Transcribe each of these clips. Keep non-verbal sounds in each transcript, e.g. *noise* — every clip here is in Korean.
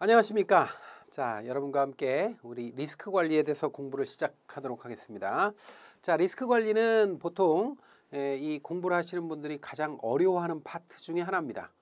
안녕하십니까. 자, 여러분과 함께 우리 리스크 관리에 대해서 공부를 시작하도록 하겠습니다. 자, 리스크 관리는 보통 예, 이 공부를 하시는 분들이 가장 어려워하는 파트 중에 하나입니다.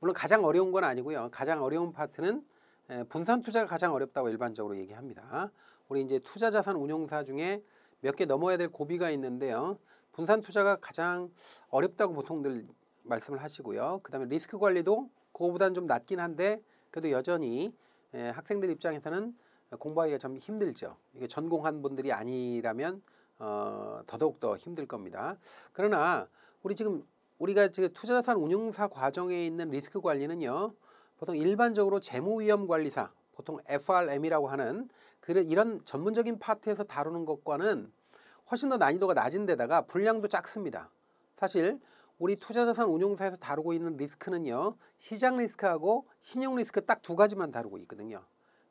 물론 가장 어려운 건 아니고요. 가장 어려운 파트는 예, 분산 투자가 가장 어렵다고 일반적으로 얘기합니다. 우리 이제 투자 자산 운용사 중에 몇 개 넘어야 될 고비가 있는데요. 분산 투자가 가장 어렵다고 보통들 말씀을 하시고요. 그다음에 리스크 관리도 그거보다는 좀 낮긴 한데 그래도 여전히 예, 학생들 입장에서는 공부하기가 좀 힘들죠. 이게 전공한 분들이 아니라면 어, 더더욱 더 힘들 겁니다. 그러나 우리 지금 우리가 지금 투자자산 운용사 과정에 있는 리스크 관리는요. 보통 일반적으로 재무위험관리사, 보통 FRM이라고 하는 그런 이런 전문적인 파트에서 다루는 것과는 훨씬 더 난이도가 낮은 데다가 분량도 작습니다. 사실 우리 투자자산 운용사에서 다루고 있는 리스크는요. 시장 리스크하고 신용 리스크 딱 두 가지만 다루고 있거든요.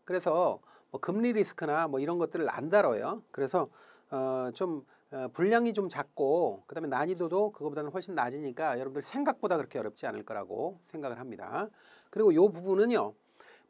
그래서 뭐 금리 리스크나 뭐 이런 것들을 안 다뤄요. 그래서 어좀 어, 분량이 좀 작고 그다음에 난이도도 그거보다는 훨씬 낮으니까 여러분들 생각보다 그렇게 어렵지 않을 거라고 생각을 합니다. 그리고 요 부분은요.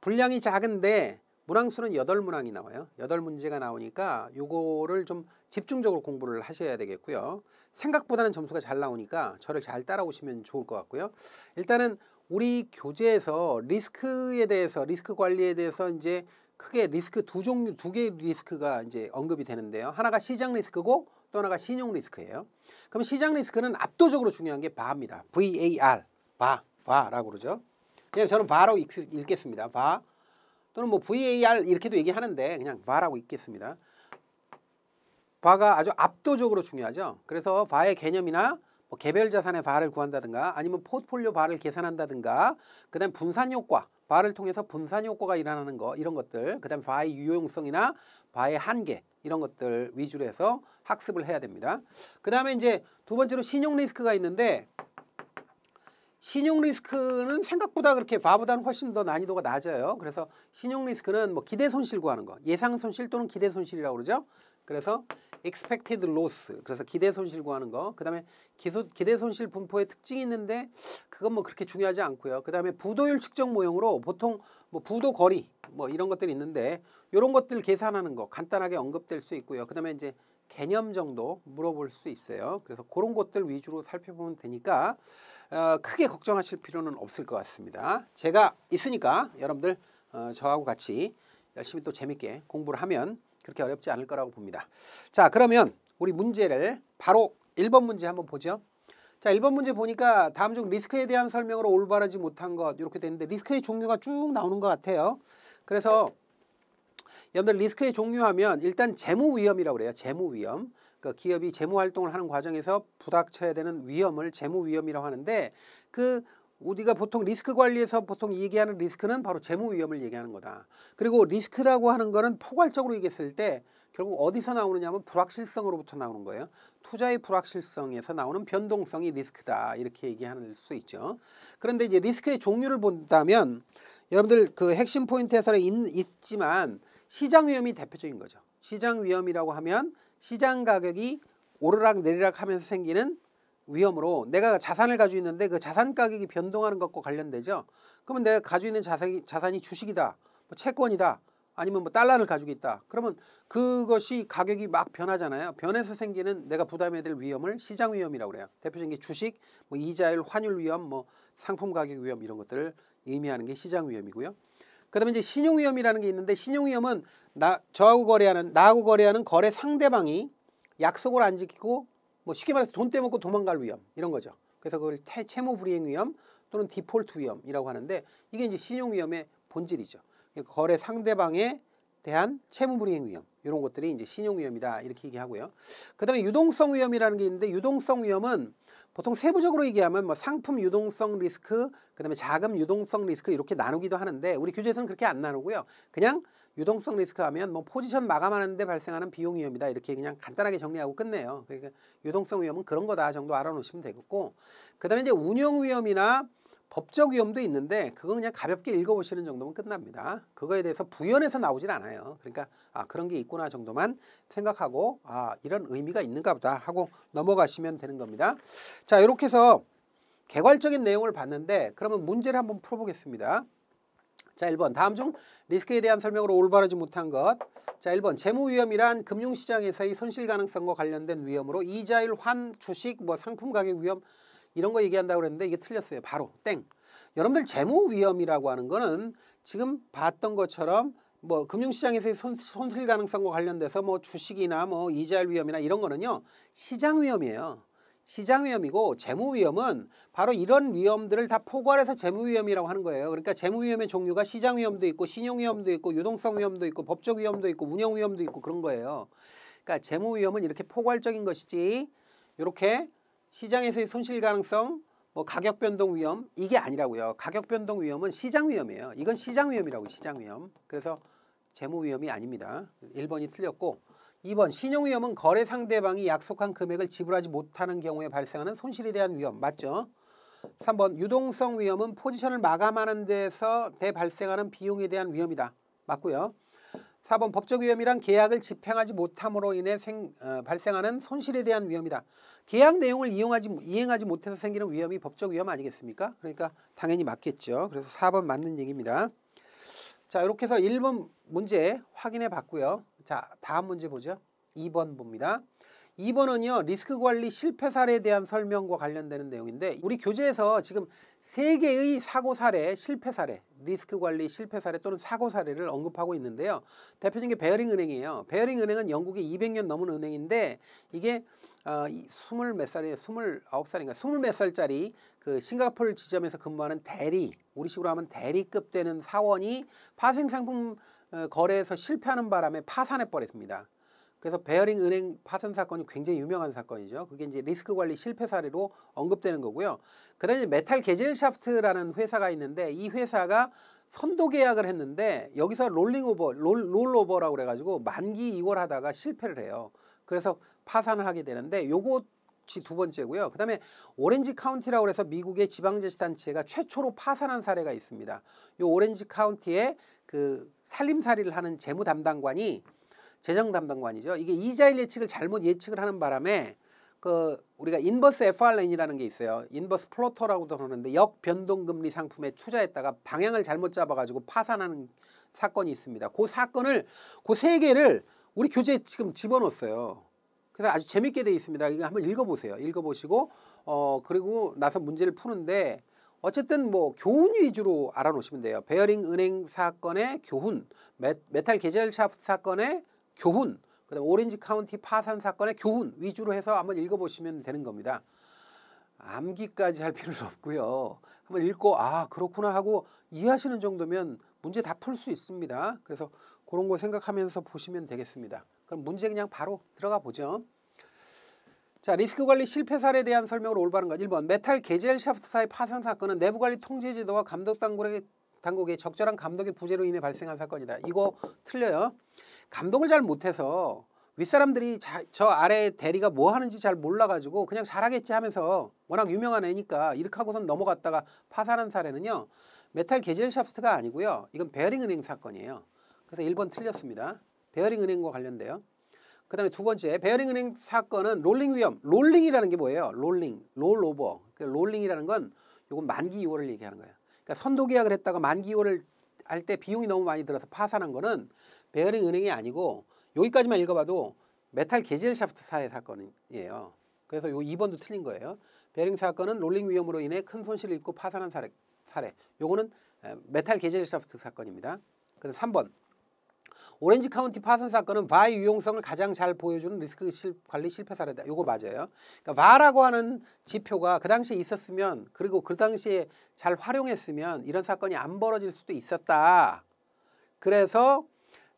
분량이 작은데 문항수는 8문항이 나와요. 8문제가 나오니까 요거를 좀 집중적으로 공부를 하셔야 되겠고요. 생각보다는 점수가 잘 나오니까 저를 잘 따라오시면 좋을 것 같고요. 일단은 우리 교재에서 리스크에 대해서 리스크 관리에 대해서 이제 크게 리스크 두 종류 두 개의 리스크가 이제 언급이 되는데요. 하나가 시장 리스크고 또 하나가 신용 리스크예요. 그럼 시장 리스크는 압도적으로 중요한 게 바입니다. VAR 바 바라고 그러죠. 그냥 저는 바로 읽, 겠습니다 바. 또는 뭐 VAR 이렇게도 얘기하는데 그냥 VAR라고 있겠습니다 VAR가 아주 압도적으로 중요하죠. 그래서 VAR의 개념이나 뭐 개별 자산의 VAR을 구한다든가 아니면 포트폴리오 VAR을 계산한다든가 그다음 분산 효과 VAR을 통해서 분산 효과가 일어나는 거 이런 것들 그다음 VAR의 유용성이나 VAR의 한계 이런 것들 위주로 해서 학습을 해야 됩니다. 그다음에 이제 두 번째로 신용 리스크가 있는데 신용 리스크는 생각보다 그렇게 바보다는 훨씬 더 난이도가 낮아요. 그래서 신용 리스크는 뭐 기대 손실 구하는 거, 예상 손실 또는 기대 손실이라고 그러죠. 그래서 expected loss, 그래서 기대 손실 구하는 거. 그다음에 기소, 기대 손실 분포의 특징이 있는데 그건 뭐 그렇게 중요하지 않고요. 그다음에 부도율 측정 모형으로 보통 뭐 부도 거리 뭐 이런 것들이 있는데 이런 것들 계산하는 거 간단하게 언급될 수 있고요. 그다음에 이제 개념 정도 물어볼 수 있어요. 그래서 그런 것들 위주로 살펴보면 되니까 어, 크게 걱정하실 필요는 없을 것 같습니다. 제가 있으니까 여러분들 어, 저하고 같이 열심히 또 재밌게 공부를 하면 그렇게 어렵지 않을 거라고 봅니다. 자 그러면 우리 문제를 바로 1번 문제 한번 보죠. 자 1번 문제 보니까 다음 중 리스크에 대한 설명으로 올바르지 못한 것 이렇게 되는데 리스크의 종류가 쭉 나오는 것 같아요. 그래서 여러분들 리스크의 종류하면 일단 재무 위험이라고 그래요. 재무 위험. 그 기업이 재무 활동을 하는 과정에서 부닥쳐야 되는 위험을 재무 위험이라고 하는데 그 우리가 보통 리스크 관리에서 보통 얘기하는 리스크는 바로 재무 위험을 얘기하는 거다. 그리고 리스크라고 하는 거는 포괄적으로 얘기했을 때 결국 어디서 나오느냐 하면 불확실성으로부터 나오는 거예요. 투자의 불확실성에서 나오는 변동성이 리스크다. 이렇게 얘기하는수 있죠. 그런데 이제 리스크의 종류를 본다면 여러분들 그 핵심 포인트에서는 있지만 시장 위험이 대표적인 거죠. 시장 위험이라고 하면 시장 가격이 오르락 내리락 하면서 생기는 위험으로 내가 자산을 가지고 있는데 그 자산 가격이 변동하는 것과 관련되죠. 그러면 내가 가지고 있는 자산이, 자산이 주식이다, 뭐 채권이다, 아니면 뭐 달러를 가지고 있다. 그러면 그것이 가격이 막 변하잖아요. 변해서 생기는 내가 부담해야 될 위험을 시장 위험이라고 그래요. 대표적인 게 주식, 뭐 이자율, 환율 위험, 뭐 상품 가격 위험 이런 것들을 의미하는 게 시장 위험이고요. 그다음에 이제 신용 위험이라는 게 있는데 신용 위험은 나 저하고 거래하는 나하고 거래하는 거래 상대방이 약속을 안 지키고 뭐 쉽게 말해서 돈 떼먹고 도망갈 위험 이런 거죠. 그래서 그걸 태, 채무 불이행 위험 또는 디폴트 위험이라고 하는데 이게 이제 신용 위험의 본질이죠. 그러니까 거래 상대방에 대한 채무 불이행 위험 이런 것들이 이제 신용 위험이다 이렇게 얘기하고요. 그다음에 유동성 위험이라는 게 있는데 유동성 위험은 보통 세부적으로 얘기하면 뭐 상품 유동성 리스크, 그다음에 자금 유동성 리스크 이렇게 나누기도 하는데 우리 규제에서는 그렇게 안 나누고요. 그냥 유동성 리스크 하면 뭐 포지션 마감하는데 발생하는 비용 위험이다 이렇게 그냥 간단하게 정리하고 끝내요. 그러니까 유동성 위험은 그런 거다 정도 알아놓으시면 되겠고, 그다음에 이제 운영 위험이나 법적 위험도 있는데 그건 그냥 가볍게 읽어보시는 정도면 끝납니다. 그거에 대해서 부연해서 나오질 않아요. 그러니까 아 그런 게 있구나 정도만 생각하고 아 이런 의미가 있는가 보다 하고 넘어가시면 되는 겁니다. 자 이렇게 해서 개괄적인 내용을 봤는데 그러면 문제를 한번 풀어보겠습니다. 자 1번 다음 중 리스크에 대한 설명으로 올바르지 못한 것. 자 1번 재무 위험이란 금융시장에서의 손실 가능성과 관련된 위험으로 이자율, 환, 주식, 뭐 상품 가격 위험 이런 거 얘기한다고 그랬는데 이게 틀렸어요. 바로 땡. 여러분들 재무 위험이라고 하는 거는 지금 봤던 것처럼 뭐 금융시장에서의 손, 손실 가능성과 관련돼서 뭐 주식이나 뭐 이자율 위험이나 이런 거는요 시장 위험이에요. 시장 위험이고 재무 위험은 바로 이런 위험들을 다 포괄해서 재무 위험이라고 하는 거예요. 그러니까 재무 위험의 종류가 시장 위험도 있고 신용 위험도 있고 유동성 위험도 있고 법적 위험도 있고 운영 위험도 있고 그런 거예요. 그러니까 재무 위험은 이렇게 포괄적인 것이지 이렇게 시장에서의 손실 가능성, 뭐 가격 변동 위험 이게 아니라고요. 가격 변동 위험은 시장 위험이에요. 이건 시장 위험이라고 시장 위험. 그래서 재무 위험이 아닙니다. 1번이 틀렸고 2번 신용 위험은 거래 상대방이 약속한 금액을 지불하지 못하는 경우에 발생하는 손실에 대한 위험 맞죠? 3번 유동성 위험은 포지션을 마감하는 데서 대발생하는 비용에 대한 위험이다. 맞고요. 사번 법적 위험이란 계약을 집행하지 못함으로 인해 생, 어, 발생하는 손실에 대한 위험이다. 계약 내용을 이용하지, 이행하지 못해서 생기는 위험이 법적 위험 아니겠습니까? 그러니까 당연히 맞겠죠. 그래서 사 번 맞는 얘기입니다. 자 이렇게 해서 일 번 문제 확인해 봤고요. 자 다음 문제 보죠. 이 번 봅니다. 2번은요 리스크 관리 실패 사례에 대한 설명과 관련되는 내용인데 우리 교재에서 지금 세 개의 사고 사례, 실패 사례, 리스크 관리 실패 사례 또는 사고 사례를 언급하고 있는데요. 대표적인 게 베어링 은행이에요. 베어링 은행은 영국의 200년 넘은 은행인데 이게 어, 20 몇 살이에요. 29살인가 20 몇 살짜리 그 싱가포르 지점에서 근무하는 대리, 우리식으로 하면 대리급 되는 사원이 파생상품 어, 거래에서 실패하는 바람에 파산해 버렸습니다. 그래서 베어링 은행 파산 사건이 굉장히 유명한 사건이죠. 그게 이제 리스크 관리 실패 사례로 언급되는 거고요. 그다음에 메탈 게젤 샤프트라는 회사가 있는데 이 회사가 선도 계약을 했는데 여기서 롤링 오버, 롤, 롤오버라고 그래가지고 만기 이월 하다가 실패를 해요. 그래서 파산을 하게 되는데 요것이두 번째고요. 그다음에 오렌지 카운티라고 해서 미국의 지방자치단체가 최초로 파산한 사례가 있습니다. 요 오렌지 카운티에 그 살림살이를 하는 재무 담당관이 재정 담당관이죠. 이게 이자일 예측을 잘못 예측을 하는 바람에 그 우리가 인버스 FRN이라는 게 있어요. 인버스 플로터라고도 하는데 역변동금리 상품에 투자했다가 방향을 잘못 잡아가지고 파산하는 사건이 있습니다. 그 사건을 그 세 개를 우리 교재에 지금 집어넣었어요. 그래서 아주 재밌게 돼 있습니다. 이거 한번 읽어보세요. 읽어보시고 어 그리고 나서 문제를 푸는데 어쨌든 뭐 교훈 위주로 알아놓으시면 돼요. 베어링 은행 사건의 교훈, 메, 메탈 계절 샵 사건의 교훈, 그다음에 오렌지 카운티 파산 사건의 교훈 위주로 해서 한번 읽어보시면 되는 겁니다. 암기까지 할 필요는 없고요. 한번 읽고 아 그렇구나 하고 이해하시는 정도면 문제 다 풀 수 있습니다. 그래서 그런 거 생각하면서 보시면 되겠습니다. 그럼 문제 그냥 바로 들어가 보죠. 자 리스크 관리 실패 사례에 대한 설명으로 올바른가 1번 메탈 게젤 샤프트사의 파산 사건은 내부 관리 통제 제도와 감독 당국의, 당국의 적절한 감독의 부재로 인해 발생한 사건이다. 이거 틀려요. 감동을잘 못해서 윗사람들이 자, 저 아래 대리가 뭐 하는지 잘 몰라가지고 그냥 잘하겠지 하면서 워낙 유명한 애니까 이렇게 하고선 넘어갔다가 파산한 사례는요. 메탈 게젤 샤프트가 아니고요. 이건 베어링 은행 사건이에요. 그래서 1번 틀렸습니다. 베어링 은행과 관련돼요. 그 다음에 두 번째 베어링 은행 사건은 롤링 위험. 롤링이라는 게 뭐예요? 롤링, 롤오버. 그러니까 롤링이라는 건 요건 만기 이월을 얘기하는 거예요. 그러니까 선도 계약을 했다가 만기 이월을 할 때 비용이 너무 많이 들어서 파산한 거는 베어링 은행이 아니고 여기까지만 읽어봐도 메탈 게젤 샤프트사의 사건이에요. 그래서 요 2번도 틀린 거예요. 베어링 사건은 롤링 위험으로 인해 큰 손실을 입고 파산한 사례. 사례. 요거는 메탈 게젤 샤프트 사건입니다. 그래서 3번. 오렌지 카운티 파산 사건은 바의 유용성을 가장 잘 보여주는 리스크 실, 관리 실패 사례다. 요거 맞아요. 그러니까 바라고 하는 지표가 그 당시에 있었으면 그리고 그 당시에 잘 활용했으면 이런 사건이 안 벌어질 수도 있었다. 그래서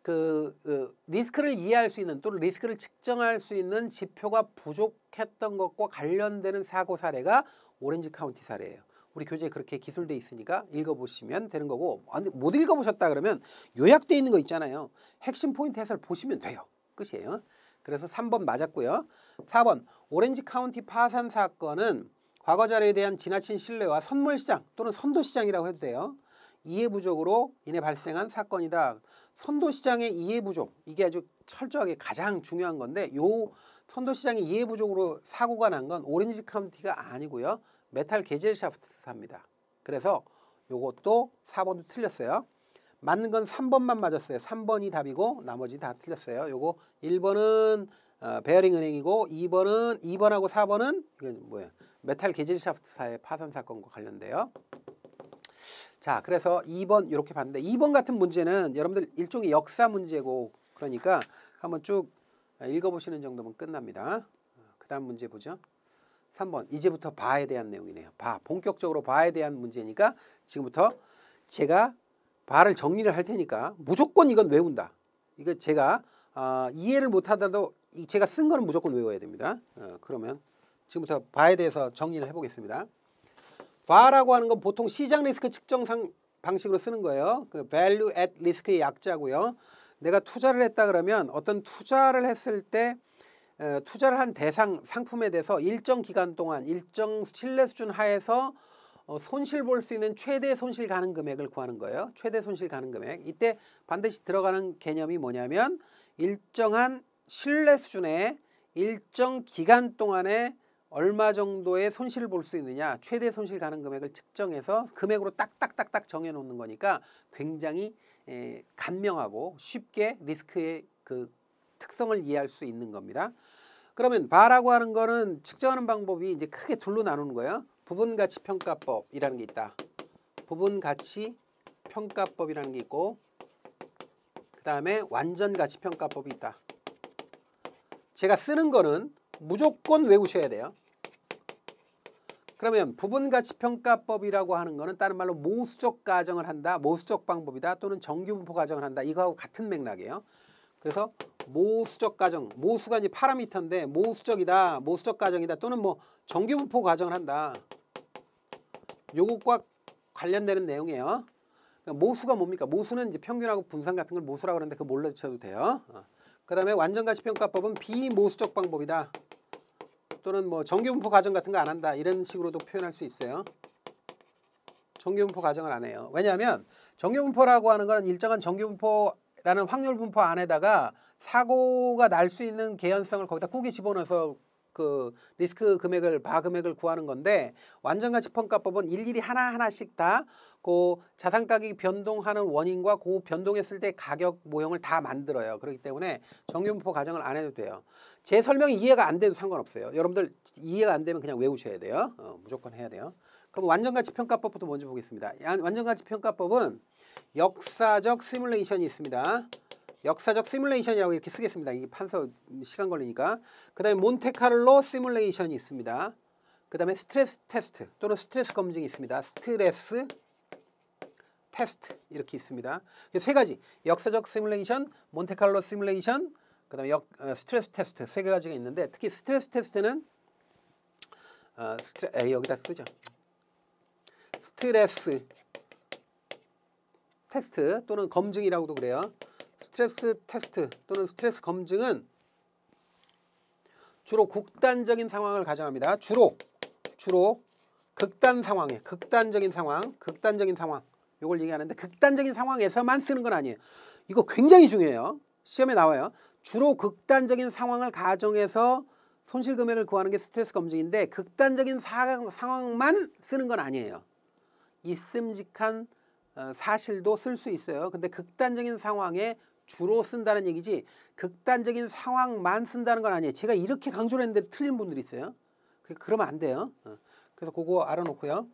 그, 그 리스크를 이해할 수 있는 또는 리스크를 측정할 수 있는 지표가 부족했던 것과 관련되는 사고 사례가 오렌지 카운티 사례예요. 우리 교재에 그렇게 기술돼 있으니까 읽어보시면 되는 거고 못 읽어보셨다 그러면 요약돼 있는 거 있잖아요. 핵심 포인트 해설 보시면 돼요. 끝이에요. 그래서 3번 맞았고요. 4번 오렌지 카운티 파산 사건은 과거 자료에 대한 지나친 신뢰와 선물시장 또는 선도시장이라고 해도 돼요. 이해 부족으로 인해 발생한 사건이다. 선도시장의 이해부족 이게 아주 철저하게 가장 중요한 건데 요 선도시장의 이해부족으로 사고가 난 건 오렌지 카운티가 아니고요 메탈 게젤 샤프트사입니다 그래서 요것도 4번도 틀렸어요 맞는 건 3번만 맞았어요 3번이 답이고 나머지 다 틀렸어요 요거 1번은 어, 베어링 은행이고 2번은 2번하고 4번은 이건 뭐예요 메탈 게젤 샤프트사의 파산 사건과 관련돼요 자, 그래서 2번 이렇게 봤는데 2번 같은 문제는 여러분들 일종의 역사 문제고 그러니까 한번 쭉 읽어보시는 정도면 끝납니다. 그 다음 문제 보죠. 3번 이제부터 바에 대한 내용이네요. 바 본격적으로 바에 대한 문제니까 지금부터 제가 바를 정리를 할 테니까 무조건 이건 외운다. 이거 제가 어, 이해를 못하더라도 이 제가 쓴 거는 무조건 외워야 됩니다. 어, 그러면 지금부터 바에 대해서 정리를 해보겠습니다. VAR라고 하는 건 보통 시장 리스크 측정 상, 방식으로 쓰는 거예요. 그 value at risk의 약자고요. 내가 투자를 했다 그러면 어떤 투자를 했을 때 어, 투자를 한 대상 상품에 대해서 일정 기간 동안 일정 신뢰 수준 하에서 어, 손실 볼 수 있는 최대 손실 가능 금액을 구하는 거예요. 최대 손실 가능 금액. 이때 반드시 들어가는 개념이 뭐냐면 일정한 신뢰 수준의 일정 기간 동안에 얼마 정도의 손실을 볼 수 있느냐 최대 손실 가능 금액을 측정해서 금액으로 딱딱딱딱 정해놓는 거니까 굉장히 에, 간명하고 쉽게 리스크의 그 특성을 이해할 수 있는 겁니다. 그러면 바라고 하는 거는 측정하는 방법이 이제 크게 둘로 나누는 거예요. 부분 가치 평가법이라는 게 있다. 부분 가치 평가법이라는 게 있고 그다음에 완전 가치 평가법이 있다. 제가 쓰는 거는 무조건 외우셔야 돼요. 그러면 부분가치평가법이라고 하는 거는 다른 말로 모수적 가정을 한다, 모수적 방법이다 또는 정규분포 가정을 한다 이거하고 같은 맥락이에요. 그래서 모수적 가정, 모수가 이제 파라미터인데 모수적이다, 모수적 가정이다 또는 뭐 정규분포 가정을 한다. 요것과 관련되는 내용이에요. 그러니까 모수가 뭡니까? 모수는 이제 평균하고 분산 같은 걸 모수라고 그는데 그거 몰라주셔도 돼요. 어. 그 다음에 완전가치 평가법은 비모수적 방법이다. 또는 뭐 정규분포 과정 같은 거 안 한다. 이런 식으로도 표현할 수 있어요. 정규분포 과정을 안 해요. 왜냐하면 정규분포라고 하는 거는 일정한 정규분포라는 확률분포 안에다가 사고가 날 수 있는 개연성을 거기다 꾸기 집어넣어서 그 리스크 금액을 바 금액을 구하는 건데 완전가 치평가법은 일일이 하나하나씩 다그 자산 가격이 변동하는 원인과 그 변동했을 때 가격 모형을 다 만들어요. 그렇기 때문에 정규분포 과정을 안 해도 돼요. 제 설명이 이해가 안 돼도 상관없어요. 여러분들 이해가 안 되면 그냥 외우셔야 돼요. 어, 무조건 해야 돼요. 그럼 완전가치 평가법부터 먼저 보겠습니다. 완전가치 평가법은 역사적 시뮬레이션이 있습니다. 역사적 시뮬레이션이라고 이렇게 쓰겠습니다. 이 판서 시간 걸리니까. 그 다음에 몬테카를로 시뮬레이션이 있습니다. 그 다음에 스트레스 테스트 또는 스트레스 검증이 있습니다. 스트레스 테스트 이렇게 있습니다. 세 가지 역사적 시뮬레이션, 몬테칼로 시뮬레이션, 그 다음에 어, 스트레스 테스트 세 가지가 있는데 특히 스트레스 테스트는 어, 스트레, 에 여기다 쓰죠. 스트레스 테스트 또는 검증이라고도 그래요. 스트레스 테스트 또는 스트레스 검증은 주로 극단적인 상황을 가정합니다. 주로 주로 극단 상황에 극단적인 상황, 극단적인 상황. 요걸 얘기하는데 극단적인 상황에서만 쓰는 건 아니에요. 이거 굉장히 중요해요. 시험에 나와요. 주로 극단적인 상황을 가정해서 손실 금액을 구하는 게 스트레스 검증인데 극단적인 사, 상황만 쓰는 건 아니에요. 있음직한 어, 사실도 쓸 수 있어요. 근데 극단적인 상황에 주로 쓴다는 얘기지 극단적인 상황만 쓴다는 건 아니에요. 제가 이렇게 강조를 했는데 틀린 분들이 있어요. 그러면 안 돼요. 어. 그래서 그거 알아놓고요.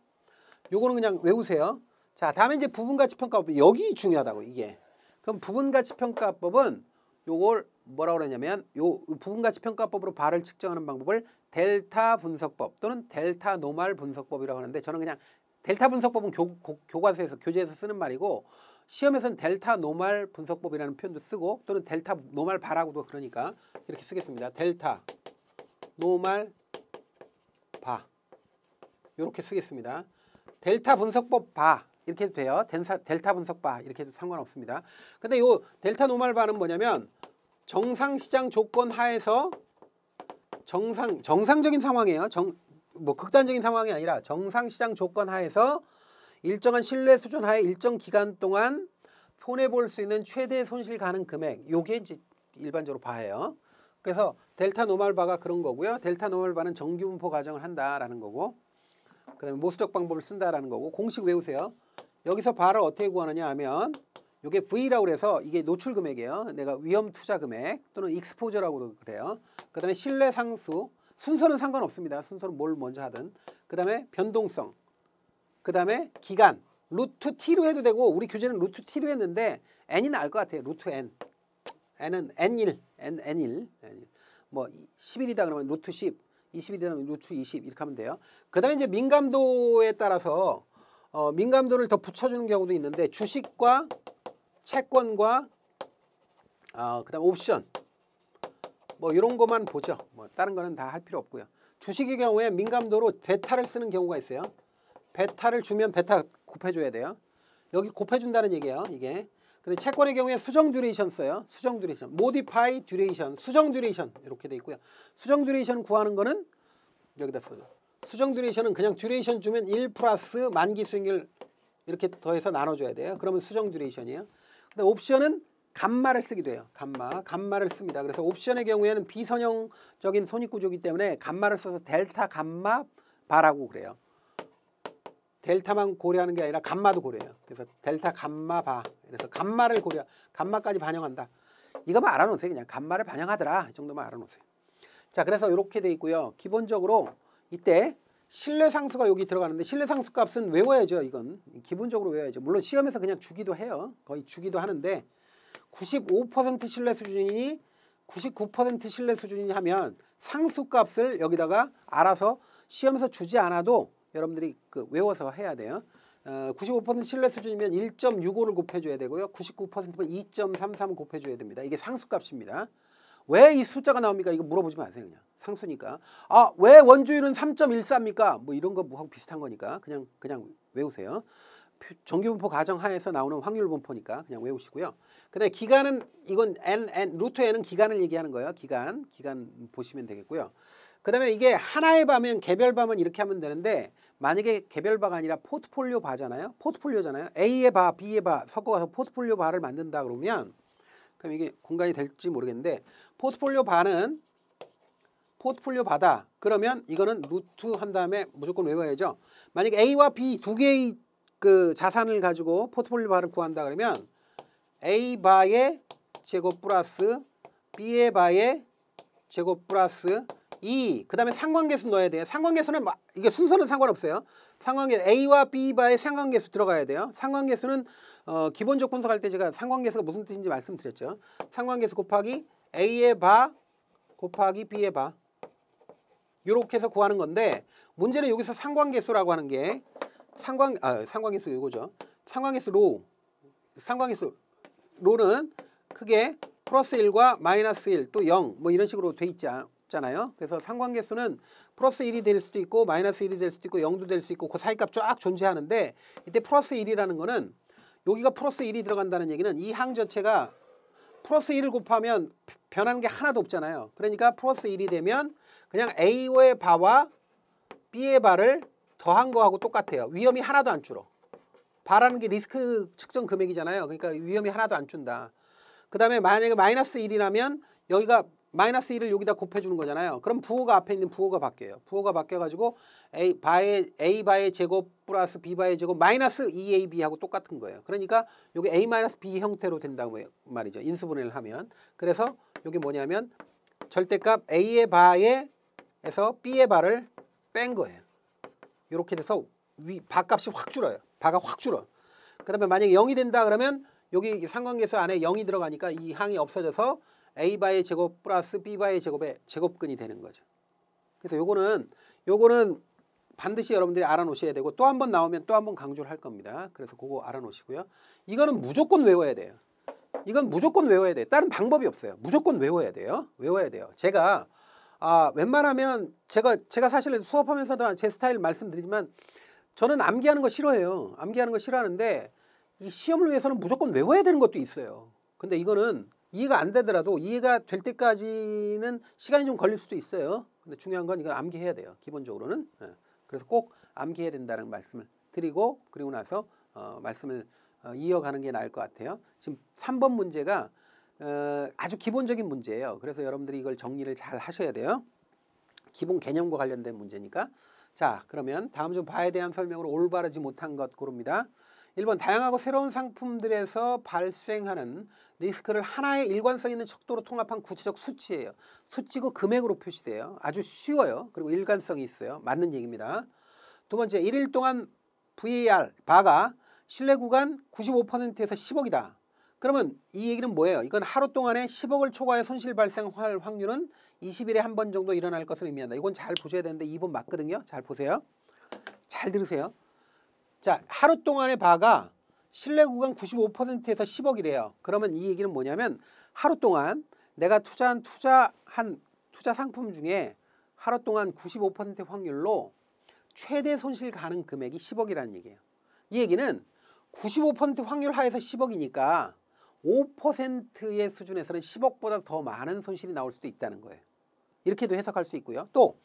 요거는 그냥 외우세요. 자, 다음에 이제 부분가치평가법. 여기 중요하다고 이게. 그럼 부분가치평가법은 요걸 뭐라고 그러냐면 요 부분가치평가법으로 발을 측정하는 방법을 델타 분석법 또는 델타 노말 분석법이라고 하는데 저는 그냥 델타 분석법은 교, 교 과서에서 교재에서 쓰는 말이고 시험에서는 델타 노말 분석법이라는 표현도 쓰고 또는 델타 노말 바라고도 그러니까 이렇게 쓰겠습니다. 델타 노말 바 이렇게 쓰겠습니다. 델타 분석법 바 이렇게 해도 돼요. 델타, 델타 분석 바 이렇게 해도 상관없습니다. 근데 이 델타 노말 바는 뭐냐면 정상 시장 조건 하에서 정상 정상적인 상황이에요. 정, 뭐 극단적인 상황이 아니라 정상 시장 조건 하에서 일정한 신뢰 수준 하에 일정 기간 동안 손해 볼 수 있는 최대 손실 가능 금액. 요게 이제 일반적으로 바요 그래서 델타 노말바가 그런 거고요. 델타 노말바는 정규 분포 과정을 한다라는 거고. 그다음에 모수적 방법을 쓴다라는 거고 공식 외우세요. 여기서 바를 어떻게 구하느냐 하면 이게 V라고 그서 이게 노출 금액이에요. 내가 위험 투자 금액 또는 익스포저라고 그래요. 그다음에 신뢰 상수 순서는 상관없습니다. 순서는 뭘 먼저 하든. 그다음에 변동성 그 다음에 기간 루트 t로 해도 되고 우리 교재는 루트 t로 했는데 n이 나을 것 같아요. 루트 n. n은 n1, n, n1. 뭐 10일이다 그러면 루트 10, 20일이다 그러면 루트 20 이렇게 하면 돼요. 그 다음에 이제 민감도에 따라서 어, 민감도를 더 붙여주는 경우도 있는데 주식과 채권과 어, 그 다음 옵션 뭐 이런 것만 보죠. 뭐 다른 거는 다 할 필요 없고요. 주식의 경우에 민감도로 베타를 쓰는 경우가 있어요. 베타를 주면 베타 곱해줘야 돼요. 여기 곱해준다는 얘기예요. 이게. 근데 채권의 경우에 수정 듀레이션 써요. 수정 듀레이션. 모디파이 듀레이션. 수정 듀레이션 이렇게 돼 있고요. 수정 듀레이션 구하는 거는 여기다 써요. 수정 듀레이션은 그냥 듀레이션 주면 1 플러스 만기 수익률 이렇게 더해서 나눠줘야 돼요. 그러면 수정 듀레이션이에요. 근데 옵션은 감마를 쓰기도 해요. 감마. 감마를 씁니다. 그래서 옵션의 경우에는 비선형적인 손익구조이기 때문에 감마를 써서 델타 감마 바라고 그래요. 델타만 고려하는 게 아니라 감마도 고려해요. 그래서 델타 감마 바. 그래서 감마를 고려, 감마까지 반영한다. 이거만 뭐 알아놓으세요. 그냥 감마를 반영하더라. 이 정도만 알아놓으세요. 자, 그래서 이렇게 돼 있고요. 기본적으로 이때 신뢰상수가 여기 들어가는데 신뢰상수 값은 외워야죠. 이건 기본적으로 외워야죠. 물론 시험에서 그냥 주기도 해요. 거의 주기도 하는데 95% 신뢰 수준이니 99% 신뢰 수준이 하면 상수값을 여기다가 알아서 시험에서 주지 않아도 여러분들이 그 외워서 해야 돼요. 어, 95% 신뢰 수준이면 1.65를 곱해줘야 되고요. 99%면 2.33 곱해줘야 됩니다. 이게 상수값입니다. 왜 이 숫자가 나옵니까? 이거 물어보지 마세요. 그냥 상수니까. 아, 왜 원주율은 3.14입니까? 뭐 이런 거 뭐하고 비슷한 거니까 그냥 그냥 외우세요. 정규분포 가정 하에서 나오는 확률 분포니까 그냥 외우시고요. 그다음에 기간은 이건 n n 루트 n은 기간을 얘기하는 거예요. 기간 기간 보시면 되겠고요. 그다음에 이게 하나의 밤은 개별 밤은 이렇게 하면 되는데 만약에 개별 바가 아니라 포트폴리오 바잖아요. 포트폴리오잖아요. A의 바, B의 바 섞어가서 포트폴리오 바를 만든다 그러면 그럼 이게 공간이 될지 모르겠는데 포트폴리오 바는 포트폴리오 바다. 그러면 이거는 루트 한 다음에 무조건 외워야죠. 만약에 A와 B 두 개의 그 자산을 가지고 포트폴리오 바를 구한다 그러면 A 바의 제곱 플러스 B의 바의 제곱 플러스 이, 그 다음에 상관계수 넣어야 돼요. 상관계수는, 뭐, 이게 순서는 상관없어요. 상관계 A와 B 바의 상관계수 들어가야 돼요. 상관계수는 어, 기본적 분석할 때 제가 상관계수가 무슨 뜻인지 말씀드렸죠. 상관계수 곱하기 A의 바 곱하기 B의 바 이렇게 해서 구하는 건데 문제는 여기서 상관계수라고 하는 게 상관, 아, 상관계수 이거죠. 상관계수 로, 상관계수 로는 크게 플러스 1과 마이너스 1 또 0 뭐 이런 식으로 돼 있지 않, 했잖아요. 그래서 상관계수는 플러스 1이 될 수도 있고 마이너스 1이 될 수도 있고 0도 될 수 있고 그 사이값 쫙 존재하는데 이때 플러스 1이라는 거는 여기가 플러스 1이 들어간다는 얘기는 이 항자체가 플러스 1을 곱하면 변하는 게 하나도 없잖아요. 그러니까 플러스 1이 되면 그냥 A의 바와 B의 바를 더한 거하고 똑같아요. 위험이 하나도 안 줄어. 바라는 게 리스크 측정 금액이잖아요. 그러니까 위험이 하나도 안 준다. 그 다음에 만약에 마이너스 1이라면 여기가 마이너스 1을 여기다 곱해주는 거잖아요. 그럼 부호가 앞에 있는 부호가 바뀌어요. 부호가 바뀌어가지고 A 바의, A 바의 제곱 플러스 B 바의 제곱 마이너스 2AB하고 똑같은 거예요. 그러니까 여기 A 마이너스 B 형태로 된다고 말이죠. 인수분해를 하면. 그래서 여기 뭐냐면 절대값 A의 바에 에서 B의 바를 뺀 거예요. 이렇게 돼서 위, 바값이 확 줄어요. 바가 확 줄어. 그 다음에 만약에 0이 된다 그러면 여기 상관계수 안에 0이 들어가니까 이 항이 없어져서 a바의 제곱 플러스 b바의 제곱의 제곱근이 되는 거죠. 그래서 요거는 요거는 반드시 여러분들이 알아놓으셔야 되고 또 한 번 나오면 또 한 번 강조를 할 겁니다. 그래서 그거 알아놓으시고요. 이거는 무조건 외워야 돼요. 이건 무조건 외워야 돼요. 다른 방법이 없어요. 무조건 외워야 돼요. 외워야 돼요. 제가 아, 웬만하면 제가 제가 사실 은 수업하면서도 제 스타일 말씀드리지만 저는 암기하는 거 싫어해요. 암기하는 거 싫어하는데 이 시험을 위해서는 무조건 외워야 되는 것도 있어요. 근데 이거는 이해가 안 되더라도 이해가 될 때까지는 시간이 좀 걸릴 수도 있어요. 근데 중요한 건 이건 암기해야 돼요. 기본적으로는. 예. 그래서 꼭 암기해야 된다는 말씀을 드리고 그리고 나서 어, 말씀을 어, 이어가는 게 나을 것 같아요. 지금 3번 문제가 어, 아주 기본적인 문제예요. 그래서 여러분들이 이걸 정리를 잘 하셔야 돼요. 기본 개념과 관련된 문제니까. 자, 그러면 다음 중 봐에 대한 설명으로 올바르지 못한 것 고릅니다. 1번 다양하고 새로운 상품들에서 발생하는 리스크를 하나의 일관성 있는 척도로 통합한 구체적 수치예요. 수치고 금액으로 표시돼요. 아주 쉬워요. 그리고 일관성이 있어요. 맞는 얘기입니다. 두 번째, 1일 동안 VAR, 바가 실내 구간 95%에서 10억이다. 그러면 이 얘기는 뭐예요? 이건 하루 동안에 10억을 초과해 손실 발생할 확률은 20일에 한 번 정도 일어날 것을 의미한다. 이건 잘 보셔야 되는데 2번 맞거든요. 잘 보세요. 잘 들으세요. 자, 하루 동안의 바가 신뢰 구간 95%에서 10억이래요. 그러면 이 얘기는 뭐냐면 하루 동안 내가 투자한 투자한 투자 상품 중에 하루 동안 95% 확률로 최대 손실 가능 금액이 10억이라는 얘기예요. 이 얘기는 95% 확률 하에서 10억이니까 5%의 수준에서는 10억보다 더 많은 손실이 나올 수도 있다는 거예요. 이렇게도 해석할 수 있고요. 또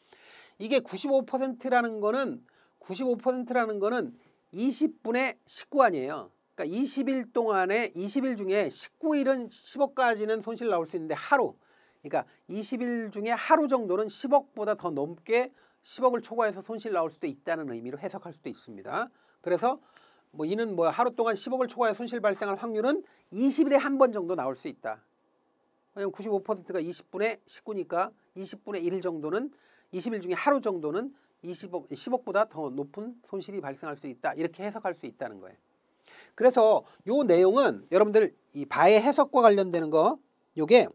이게 95%라는 거는 95%라는 거는 2 0분에 19안이에요. 그러니까 20일 동안에 20일 중에 19일은 10억까지는 손실 나올 수 있는데 하루 그러니까 20일 중에 하루 정도는 10억보다 더 넘게 10억을 초과해서 손실 나올 수도 있다는 의미로 해석할 수도 있습니다. 그래서 뭐 이는 뭐 하루 동안 10억을 초과해 손실 발생할 확률은 20일에 한 번 정도 나올 수 있다. 왜냐면 95%가 20분에 19니까 20분의 1 정도는 20일 중에 하루 정도는 20억, 10억보다 더 높은 손실이 발생할 수 있다. 이렇게 해석할 수 있다는 거예요. 그래서 요 내용은 여러분들 이 바의 해석과 관련되는 거 요게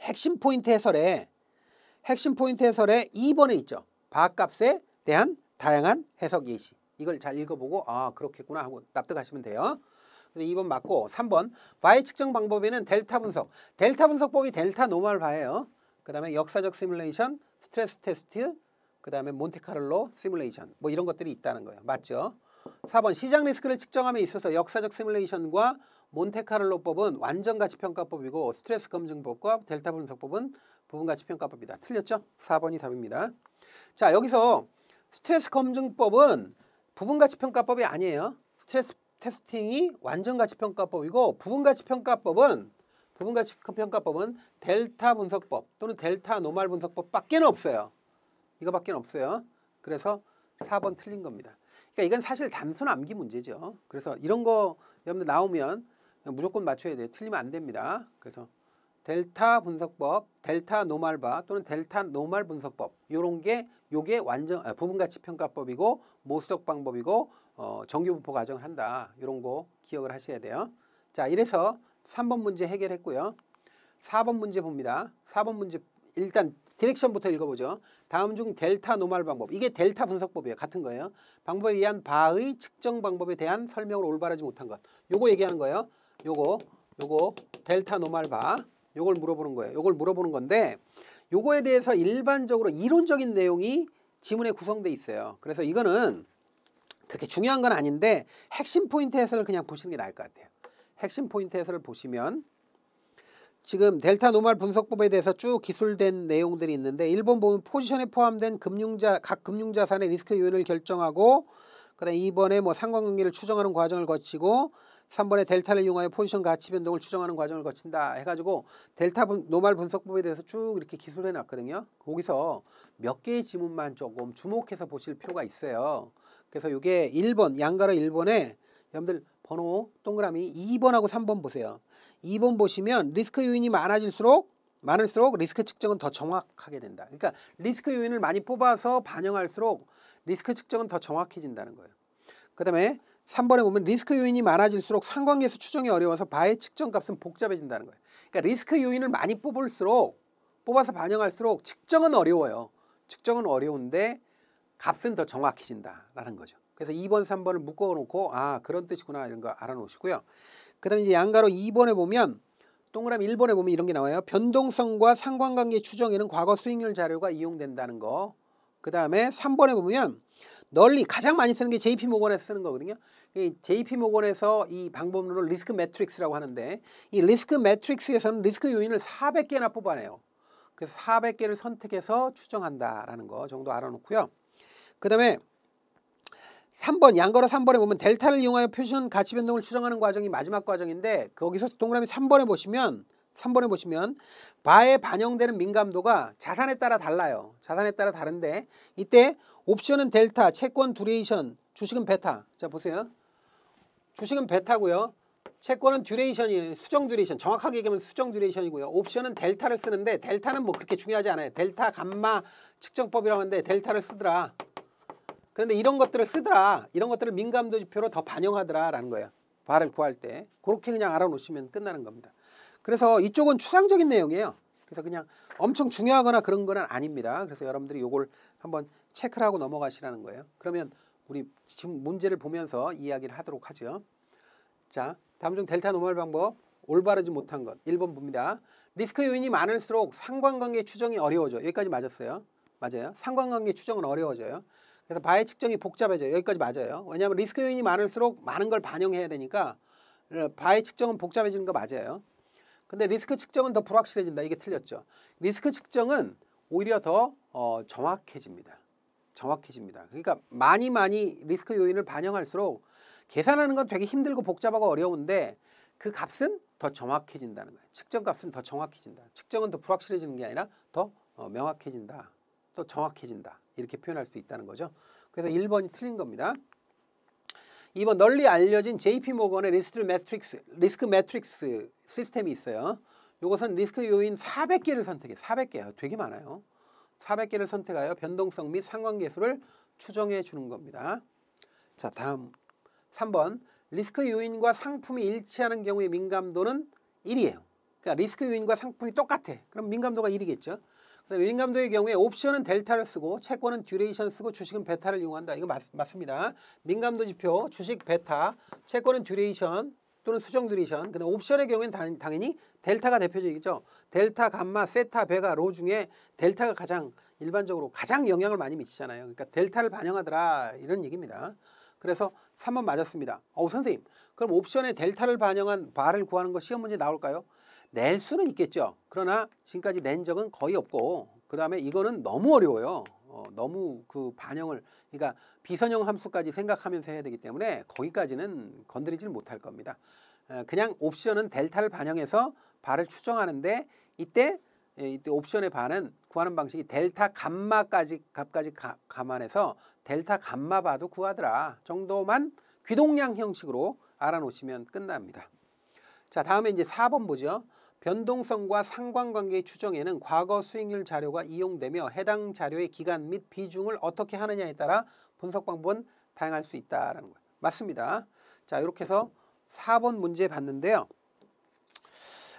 핵심 포인트 해설에 핵심 포인트 해설에 2번에 있죠. 바 값에 대한 다양한 해석 예시. 이걸 잘 읽어보고 아 그렇겠구나 하고 납득하시면 돼요. 2번 맞고 3번 바의 측정 방법에는 델타 분석. 델타 분석법이 델타 노멀 바예요. 그 다음에 역사적 시뮬레이션, 스트레스 테스트, 그 다음에 몬테카를로 시뮬레이션 뭐 이런 것들이 있다는 거예요. 맞죠? 4번 시장 리스크를 측정함에 있어서 역사적 시뮬레이션과 몬테카를로법은 완전 가치평가법이고 스트레스 검증법과 델타 분석법은 부분 가치평가법이다. 틀렸죠? 4번이 답입니다. 자 여기서 스트레스 검증법은 부분 가치평가법이 아니에요. 스트레스 테스팅이 완전 가치평가법이고 부분 가치평가법은 부분 가치평가법은 델타 분석법 또는 델타 노말 분석법밖에 는 없어요. 이거밖에 없어요. 그래서 4번 틀린 겁니다. 그러니까 이건 사실 단순 암기 문제죠. 그래서 이런 거 여러분들 나오면 무조건 맞춰야 돼요. 틀리면 안 됩니다. 그래서 델타 분석법, 델타 노말바 또는 델타 노말 분석법 이런게 요게 완전 아, 부분 가치 평가법이고 모수적 방법이고 어, 정규 분포 과정을 한다. 이런거 기억을 하셔야 돼요. 자, 이래서 3번 문제 해결했고요. 4번 문제 봅니다. 4번 문제 일단 디렉션부터 읽어보죠. 다음 중 델타 노말 방법. 이게 델타 분석법이에요. 같은 거예요. 방법에 의한 바의 측정 방법에 대한 설명을 올바르지 못한 것. 요거 얘기하는 거예요. 요거, 요거 델타 노말 바. 요걸 물어보는 거예요. 요걸 물어보는 건데 요거에 대해서 일반적으로 이론적인 내용이 지문에 구성돼 있어요. 그래서 이거는 그렇게 중요한 건 아닌데 핵심 포인트 해설을 그냥 보시는 게 나을 것 같아요. 핵심 포인트 해설을 보시면 지금 델타 노말 분석법에 대해서 쭉 기술된 내용들이 있는데 1번 보면 포지션에 포함된 금융자 각 금융자산의 리스크 요인을 결정하고 그다음 2번에뭐 상관관계를 추정하는 과정을 거치고 3번에 델타를 이용하여 포지션 가치 변동을 추정하는 과정을 거친다 해가지고 델타 분, 노말 분석법에 대해서 쭉 이렇게 기술해 놨거든요. 거기서 몇 개의 지문만 조금 주목해서 보실 필요가 있어요. 그래서 이게 1번, 양가로 1번에 여러분들 번호 동그라미 2번하고 3번 보세요. 2번 보시면 리스크 요인이 많아질수록 많을수록 리스크 측정은 더 정확하게 된다. 그러니까 리스크 요인을 많이 뽑아서 반영할수록 리스크 측정은 더 정확해진다는 거예요. 그 다음에 3번에 보면 리스크 요인이 많아질수록 상관계수 추정이 어려워서 바의 측정값은 복잡해진다는 거예요. 그러니까 리스크 요인을 많이 뽑을수록 뽑아서 반영할수록 측정은 어려워요. 측정은 어려운데 값은 더 정확해진다라는 거죠. 그래서 2번, 3번을 묶어놓고 아 그런 뜻이구나 이런 거 알아놓으시고요. 그 다음에 이제 양가로 2번에 보면 동그라미 1번에 보면 이런 게 나와요. 변동성과 상관관계 추정에는 과거 수익률 자료가 이용된다는 거. 그 다음에 3번에 보면 널리 가장 많이 쓰는 게 JP 모건에서 쓰는 거거든요. JP 모건에서 이 방법론을 리스크 매트릭스라고 하는데 이 리스크 매트릭스에서는 리스크 요인을 400개나 뽑아내요. 그래서 400개를 선택해서 추정한다라는 거 정도 알아놓고요. 그 다음에 3번 양거로 3번에 보면 델타를 이용하여 표준 가치 변동을 추정하는 과정이 마지막 과정인데 거기서 동그라미 3번에 보시면 3번에 보시면 바에 반영되는 민감도가 자산에 따라 달라요. 자산에 따라 다른데 이때 옵션은 델타, 채권 듀레이션, 주식은 베타. 자 보세요. 주식은 베타고요. 채권은 듀레이션이에요. 수정 듀레이션. 정확하게 얘기하면 수정 듀레이션이고요. 옵션은 델타를 쓰는데 델타는 뭐 그렇게 중요하지 않아요. 델타 감마 측정법이라고 하는데 델타를 쓰더라. 그런데 이런 것들을 쓰더라. 이런 것들을 민감도 지표로 더 반영하더라라는 거예요. 발을 구할 때 그렇게 그냥 알아놓으시면 끝나는 겁니다. 그래서 이쪽은 추상적인 내용이에요. 그래서 그냥 엄청 중요하거나 그런 건 아닙니다. 그래서 여러분들이 이걸 한번 체크를 하고 넘어가시라는 거예요. 그러면 우리 지금 문제를 보면서 이야기를 하도록 하죠. 자, 다음 중 델타 노멀 방법 올바르지 못한 것 1번 봅니다. 리스크 요인이 많을수록 상관관계 추정이 어려워져. 여기까지 맞았어요. 맞아요. 상관관계 추정은 어려워져요. 그래서 바의 측정이 복잡해져요. 여기까지 맞아요. 왜냐하면 리스크 요인이 많을수록 많은 걸 반영해야 되니까 바의 측정은 복잡해지는 거 맞아요. 근데 리스크 측정은 더 불확실해진다. 이게 틀렸죠. 리스크 측정은 오히려 더 어, 정확해집니다. 정확해집니다. 그러니까 많이 많이 리스크 요인을 반영할수록 계산하는 건 되게 힘들고 복잡하고 어려운데 그 값은 더 정확해진다는 거예요. 측정 값은 더 정확해진다. 측정은 더 불확실해지는 게 아니라 더 어, 명확해진다. 또 정확해진다. 이렇게 표현할 수 있다는 거죠. 그래서 1번이 틀린 겁니다. 2번 널리 알려진 JP 모건의 리스크 매트릭스, 리스크 매트릭스 시스템이 있어요. 이것은 리스크 요인 400개를 선택해. 400개요. 되게 많아요. 400개를 선택하여 변동성 및 상관계수를 추정해 주는 겁니다. 자, 다음 3번 리스크 요인과 상품이 일치하는 경우의 민감도는 1이에요. 그러니까 리스크 요인과 상품이 똑같아. 그럼 민감도가 1이겠죠. 윌린 감독의 경우에 옵션은 델타를 쓰고 채권은 듀레이션 쓰고 주식은 베타를 이용한다. 이거 맞, 맞습니다. 민감도 지표, 주식 베타, 채권은 듀레이션 또는 수정 듀레이션. 근데 옵션의 경우에는 당, 연히 델타가 대표적이죠. 델타, 감마, 세타, 베가, 로 중에 델타가 가장 일반적으로 가장 영향을 많이 미치잖아요. 그러니까 델타를 반영하더라 이런 얘기입니다. 그래서 3번 맞았습니다. 어우 선생님 그럼 옵션에 델타를 반영한 바를 구하는 거 시험 문제 나올까요? 낼 수는 있겠죠. 그러나 지금까지 낸 적은 거의 없고 그 다음에 이거는 너무 어려워요. 어, 너무 그 반영을 그러니까 비선형 함수까지 생각하면서 해야 되기 때문에 거기까지는 건드리지 못할 겁니다. 그냥 옵션은 델타를 반영해서 발을 추정하는데 이때 예, 이때 옵션의 반은 구하는 방식이 델타 감마까지 값까지 가, 감안해서 델타 감마 봐도 구하더라 정도만 귀동량 형식으로 알아놓으시면 끝납니다. 자 다음에 이제 4번 보죠. 변동성과 상관관계 의 추정에는 과거 수익률 자료가 이용되며 해당 자료의 기간 및 비중을 어떻게 하느냐에 따라 분석 방법은 다양할 수 있다라는 거예요. 맞습니다. 자, 이렇게 해서 4번 문제 봤는데요.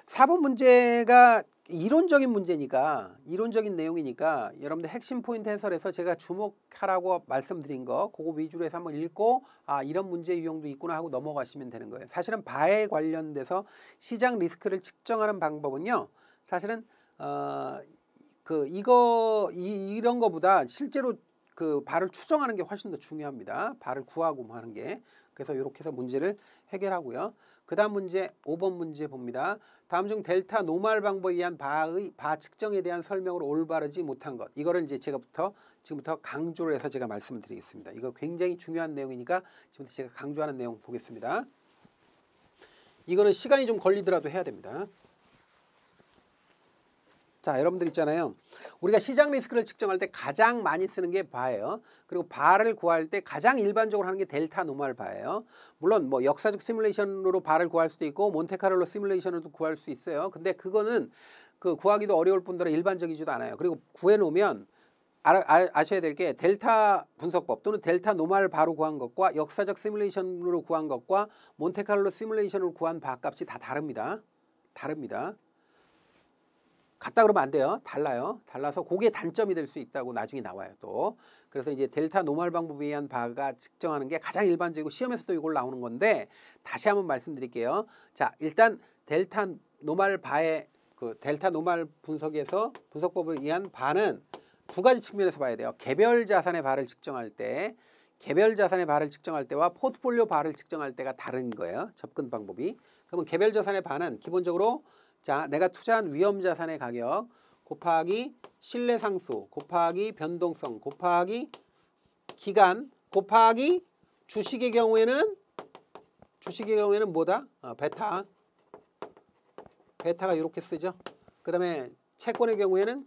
4번 문제가 이론적인 문제니까 이론적인 내용이니까 여러분들 핵심 포인트 해설에서 제가 주목하라고 말씀드린 거 그거 위주로 해서 한번 읽고 아 이런 문제 유형도 있구나 하고 넘어가시면 되는 거예요. 사실은 바에 관련돼서 시장 리스크를 측정하는 방법은요. 사실은 어 그 이거 이, 이런 거보다 실제로 그 바를 추정하는 게 훨씬 더 중요합니다. 바를 구하고 뭐 하는 게. 그래서 이렇게 해서 문제를 해결하고요. 그 다음 문제 5번 문제 봅니다. 다음 중 델타 노말 방법에 의한 바의 바 측정에 대한 설명을 올바르지 못한 것. 이거를 이제 제가부터 지금부터 강조를 해서 제가 말씀을 드리겠습니다. 이거 굉장히 중요한 내용이니까 지금부터 제가 강조하는 내용 보겠습니다. 이거는 시간이 좀 걸리더라도 해야 됩니다. 자, 여러분들 있잖아요. 우리가 시장 리스크를 측정할 때 가장 많이 쓰는 게 바예요. 그리고 바를 구할 때 가장 일반적으로 하는 게 델타 노멀 바예요. 물론 뭐 역사적 시뮬레이션으로 바를 구할 수도 있고 몬테카를로 시뮬레이션으로도 구할 수 있어요. 근데 그거는 그 구하기도 어려울 뿐더러 일반적이지도 않아요. 그리고 구해 놓으면 알아, 아, 셔야 될 게 델타 분석법 또는 델타 노멀 바로 구한 것과 역사적 시뮬레이션으로 구한 것과 몬테카를로 시뮬레이션으로 구한 바값이 다 다릅니다. 다릅니다. 같다 그러면 안 돼요. 달라요. 달라서 그게 단점이 될 수 있다고 나중에 나와요. 또 그래서 이제 델타 노멀 방법에 의한 바가 측정하는 게 가장 일반적이고 시험에서도 이걸 나오는 건데 다시 한번 말씀드릴게요. 자 일단 델타 노멀 바의 그 델타 노멀 분석에서 분석법을 의한 바는 두 가지 측면에서 봐야 돼요. 개별 자산의 바를 측정할 때 개별 자산의 바를 측정할 때와 포트폴리오 바를 측정할 때가 다른 거예요. 접근 방법이. 그러면 개별 자산의 바는 기본적으로 자, 내가 투자한 위험 자산의 가격 곱하기 신뢰 상수 곱하기 변동성 곱하기 기간 곱하기 주식의 경우에는 주식의 경우에는 뭐다? 어, 베타. 베타가 이렇게 쓰죠. 그 다음에 채권의 경우에는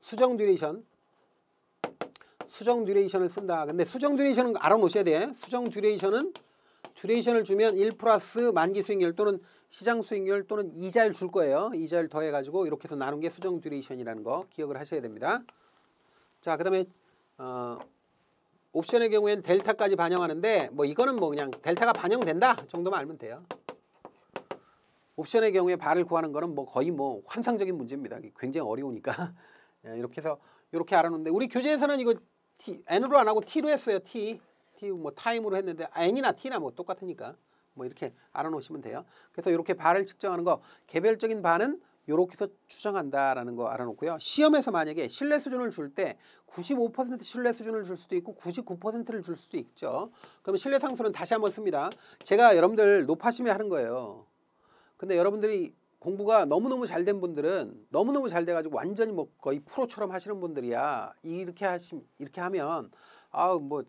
수정 듀레이션 수정 듀레이션을 쓴다. 근데 수정 듀레이션은 알아놓으셔야 돼. 수정 듀레이션은 듀레이션을 주면 1 플러스 만기 수익률 또는 시장 수익률 또는 이자율 줄 거예요. 이자율 더해가지고 이렇게 해서 나눈 게 수정 듀레이션이라는 거 기억을 하셔야 됩니다. 자, 그 다음에 어, 옵션의 경우에는 델타까지 반영하는데 뭐 이거는 뭐 그냥 델타가 반영된다 정도만 알면 돼요. 옵션의 경우에 발을 구하는 거는 뭐 거의 뭐 환상적인 문제입니다. 굉장히 어려우니까 *laughs* 예, 이렇게 해서 이렇게 알아놓는데 우리 교재에서는 이거 T, N으로 안 하고 T로 했어요. T, T 뭐 타임으로 했는데 N이나 T나 뭐 똑같으니까. 뭐 이렇게 알아놓으시면 돼요. 그래서 이렇게 발을 측정하는 거 개별적인 반은 이렇게 해서 추정한다라는 거 알아놓고요. 시험에서 만약에 신뢰 수준을 줄 때 95% 신뢰 수준을 줄 수도 있고 99%를 줄 수도 있죠. 그럼 신뢰 상수는 다시 한번 씁니다. 제가 여러분들 높아심에 하는 거예요. 근데 여러분들이 공부가 너무너무 잘 된 분들은 너무너무 잘 돼가지고 완전히 뭐 거의 프로처럼 하시는 분들이야. 이렇게 하시 이렇게 하면 아우 뭐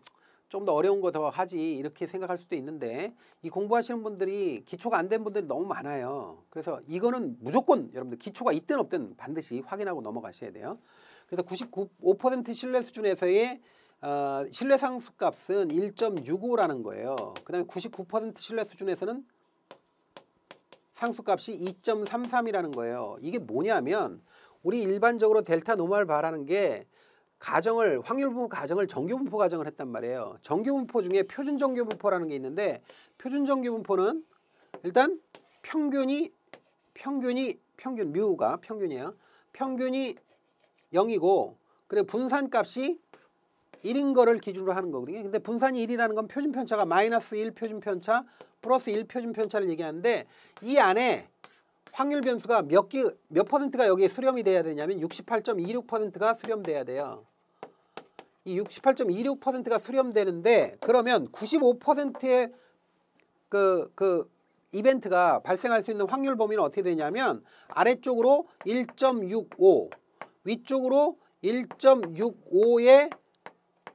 좀더 어려운 거 더 하지 이렇게 생각할 수도 있는데 이 공부하시는 분들이 기초가 안 된 분들이 너무 많아요. 그래서 이거는 무조건 여러분들 기초가 있든 없든 반드시 확인하고 넘어가셔야 돼요. 그래서 95% 신뢰 수준에서의 어, 신뢰 상수값은 1.65라는 거예요. 그 다음에 99% 신뢰 수준에서는 상수값이 2.33이라는 거예요. 이게 뭐냐면 우리 일반적으로 델타 노멀 바라는 게 가정을 확률분포 가정을 정규분포 가정을 했단 말이에요. 정규분포 중에 표준 정규분포라는 게 있는데 표준 정규분포는 일단 평균이 평균이 평균 뮤가 평균이에요. 평균이 0이고 그래 분산값이 1인 거를 기준으로 하는 거거든요. 근데 분산이 1이라는 건 표준 편차가 마이너스 1 표준 편차 플러스 1 표준 편차를 얘기하는데 이 안에 확률 변수가 몇, 기, 몇 퍼센트가 여기에 수렴이 돼야 되냐면 68.26%가 수렴돼야 돼요. 이 68.26%가 수렴되는데 그러면 95%의 그, 그 이벤트가 발생할 수 있는 확률 범위는 어떻게 되냐면 아래쪽으로 1.65 위쪽으로 1.65의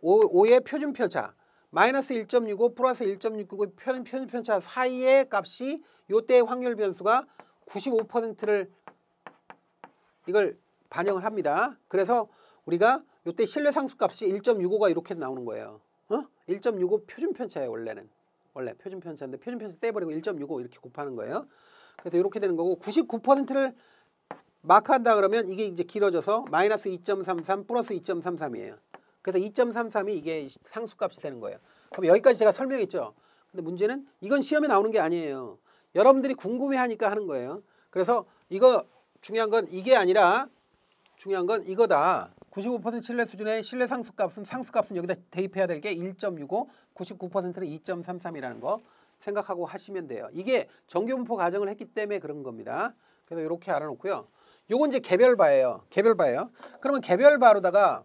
5의 표준편차 마이너스 1.65 플러스 1.69의 표준편차 사이의 값이 요때의 확률 변수가 95%를 이걸 반영을 합니다. 그래서 우리가 이때 실내 상수값이 1.65가 이렇게 나오는 거예요. 어? 1.65 표준 편차예요 원래는. 원래 표준 편차인데 표준 편차 떼버리고 1.65 이렇게 곱하는 거예요. 그래서 이렇게 되는 거고 99%를 마크한다 그러면 이게 이제 길어져서 마이너스 2.33 플러스 2.33이에요. 그래서 2.33이 이게 상수값이 되는 거예요. 그럼 여기까지 제가 설명했죠. 근데 문제는 이건 시험에 나오는 게 아니에요. 여러분들이 궁금해하니까 하는 거예요. 그래서 이거 중요한 건 이게 아니라 중요한 건 이거다. 95% 신뢰 수준의 신뢰 상수값은 상수값은 여기다 대입해야 될 게 1.65, 99%는 2.33이라는 거 생각하고 하시면 돼요. 이게 정규분포 가정을 했기 때문에 그런 겁니다. 그래서 이렇게 알아놓고요. 요건 이제 개별바예요. 개별바예요. 그러면 개별바로다가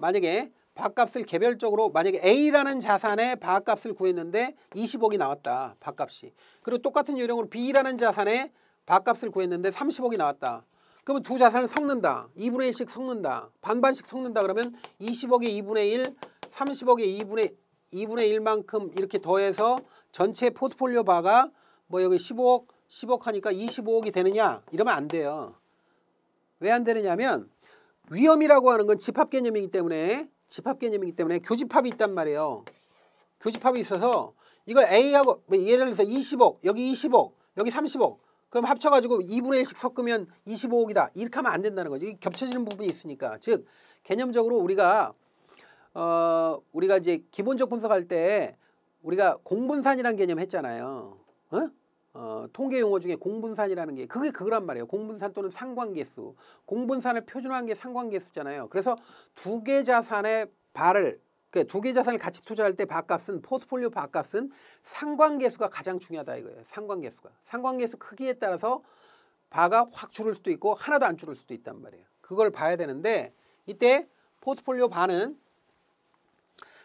만약에 바값을 개별적으로 만약에 A라는 자산의 바값을 구했는데 20억이 나왔다. 바값이. 그리고 똑같은 유형으로 B라는 자산의 바값을 구했는데 30억이 나왔다. 그러면 두 자산을 섞는다. 2분의 1씩 섞는다. 반반씩 섞는다. 그러면 20억에 2분의 1, 30억에 2분의 2분의 1만큼 이렇게 더해서 전체 포트폴리오 바가 뭐 여기 15억, 10억 하니까 25억이 되느냐? 이러면 안 돼요. 왜 안 되느냐면 위험이라고 하는 건 집합 개념이기 때문에 집합 개념이기 때문에 교집합이 있단 말이에요. 교집합이 있어서 이걸 A하고 예를 들어서 20억, 여기 20억, 여기 30억 그럼 합쳐가지고 2분의 1씩 섞으면 25억이다. 이렇게 하면 안 된다는 거죠. 겹쳐지는 부분이 있으니까. 즉 개념적으로 우리가 어 우리가 이제 기본적 분석할 때 우리가 공분산이라는 개념 했잖아요. 어? 어, 통계 용어 중에 공분산이라는 게 그게 그거란 말이에요. 공분산 또는 상관계수. 공분산을 표준화한 게 상관계수잖아요. 그래서 두 개 자산의 발을 그두 개 자산을 같이 투자할 때 바값은 포트폴리오 바값은 상관계수가 가장 중요하다 이거예요. 상관계수가. 상관계수 크기에 따라서 바가 확 줄을 수도 있고 하나도 안 줄을 수도 있단 말이에요. 그걸 봐야 되는데 이때 포트폴리오 바는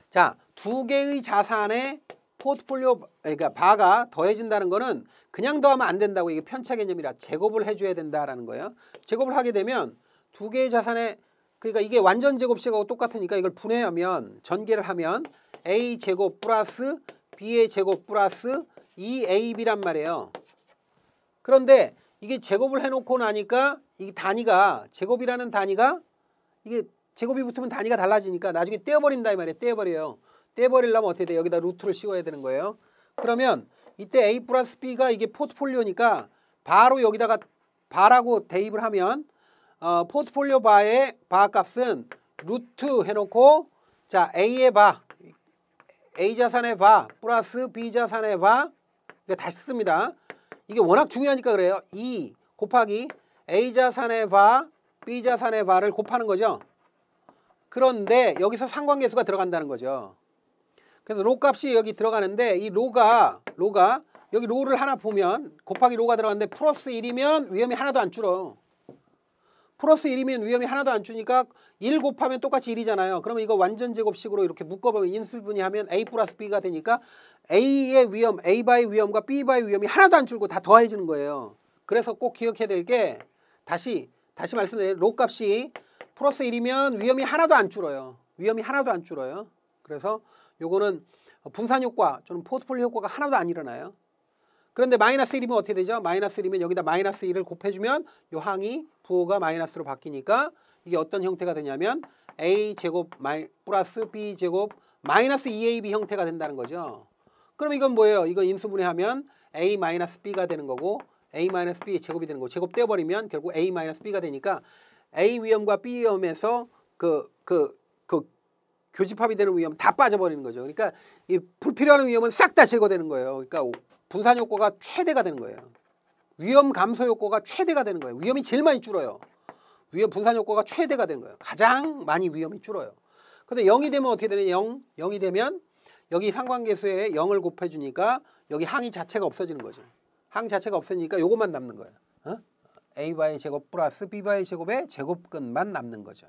자, 두 개의 자산에 포트폴리오 그러니까 바가 더해진다는 거는 그냥 더하면 안 된다고 이게 편차 개념이라 제곱을 해 줘야 된다라는 거예요. 제곱을 하게 되면 두 개의 자산에 그러니까 이게 완전 제곱식하고 똑같으니까 이걸 분해하면 전개를 하면 a 제곱 플러스 b의 제곱 플러스 2ab란 말이에요. 그런데 이게 제곱을 해놓고 나니까 이 단위가 제곱이라는 단위가 이게 제곱이 붙으면 단위가 달라지니까 나중에 떼어버린다 이 말이에요. 떼어버려요. 떼어버리려면 어떻게 돼? 요 여기다 루트를 씌워야 되는 거예요. 그러면 이때 A 플러스 B가 이게 포트폴리오니까 바로 여기다가 바라고 대입을 하면 어, 포트폴리오 바의 바 값은 루트 해놓고 자 A의 바 A 자산의 바 플러스 B 자산의 바 그러니까 다시 씁니다. 이게 워낙 중요하니까 그래요. 2 e 곱하기 A 자산의 바 B 자산의 바를 곱하는 거죠. 그런데 여기서 상관계수가 들어간다는 거죠. 그래서 로 값이 여기 들어가는데 이 로가 로가 여기 로를 하나 보면 곱하기 로가 들어갔는데 플러스 1이면 위험이 하나도 안 줄어. 플러스 1이면 위험이 하나도 안 주니까 1 곱하면 똑같이 1이잖아요. 그러면 이거 완전 제곱식으로 이렇게 묶어보면 인수분이 하면 A 플러스 B가 되니까 A의 위험, A 바이 위험과 B 바이 위험이 하나도 안 줄고 다 더해지는 거예요. 그래서 꼭 기억해야 될 게 다시 다시 말씀드려요. 로 값이 플러스 1이면 위험이 하나도 안 줄어요. 위험이 하나도 안 줄어요. 그래서 요거는 분산 효과, 저는 포트폴리오 효과가 하나도 안 일어나요. 그런데 마이너스 1이면 어떻게 되죠? 마이너스 1이면 여기다 마이너스 1을 곱해주면 요 항이 부호가 마이너스로 바뀌니까 이게 어떤 형태가 되냐면 a제곱 마이, 플러스 b제곱 마이너스 2ab 형태가 된다는 거죠. 그럼 이건 뭐예요? 이건 인수분해하면 a 마이너스 b가 되는 거고 a 마이너스 b 제곱이 되는 거고 제곱 떼어버리면 결국 a 마이너스 b가 되니까 a 위험과 b 위험에서 그 그, 그 교집합이 되는 위험 다 빠져버리는 거죠. 그러니까 이 불필요한 위험은 싹 다 제거되는 거예요. 그러니까 분산 효과가 최대가 되는 거예요. 위험 감소 효과가 최대가 되는 거예요. 위험이 제일 많이 줄어요. 위험 분산 효과가 최대가 되는 거예요. 가장 많이 위험이 줄어요. 근데 0이 되면 어떻게 되냐 0, 0이 되면 여기 상관계수에 0을 곱해 주니까 여기 항이 자체가 없어지는 거죠. 항 자체가 없으니까 요것만 남는 거예요. 어? a 바의 제곱 플러스 b 바의 제곱의 제곱근만 남는 거죠.